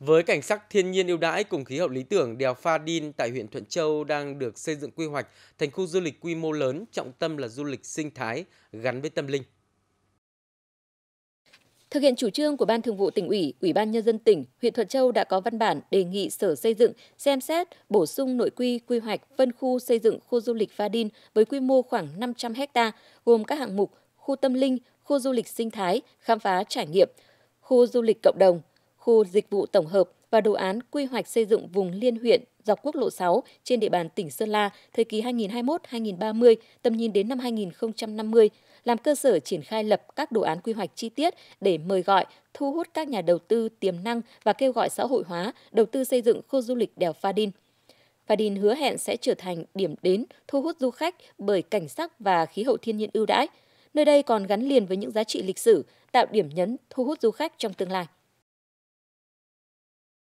Với cảnh sắc thiên nhiên ưu đãi cùng khí hậu lý tưởng, đèo Pha Đin tại huyện Thuận Châu đang được xây dựng quy hoạch thành khu du lịch quy mô lớn, trọng tâm là du lịch sinh thái gắn với tâm linh. Thực hiện chủ trương của Ban Thường vụ tỉnh ủy, Ủy ban nhân dân tỉnh, huyện Thuận Châu đã có văn bản đề nghị Sở Xây dựng xem xét bổ sung nội quy quy hoạch phân khu xây dựng khu du lịch Pha Đin với quy mô khoảng 500 ha, gồm các hạng mục khu tâm linh, khu du lịch sinh thái, khám phá trải nghiệm, khu du lịch cộng đồng, khu dịch vụ tổng hợp và đồ án quy hoạch xây dựng vùng liên huyện dọc quốc lộ 6 trên địa bàn tỉnh Sơn La thời kỳ 2021-2030, tầm nhìn đến năm 2050, làm cơ sở triển khai lập các đồ án quy hoạch chi tiết để mời gọi, thu hút các nhà đầu tư tiềm năng và kêu gọi xã hội hóa đầu tư xây dựng khu du lịch đèo Pha Đin. Pha Đin hứa hẹn sẽ trở thành điểm đến thu hút du khách bởi cảnh sắc và khí hậu thiên nhiên ưu đãi. Nơi đây còn gắn liền với những giá trị lịch sử, tạo điểm nhấn thu hút du khách trong tương lai.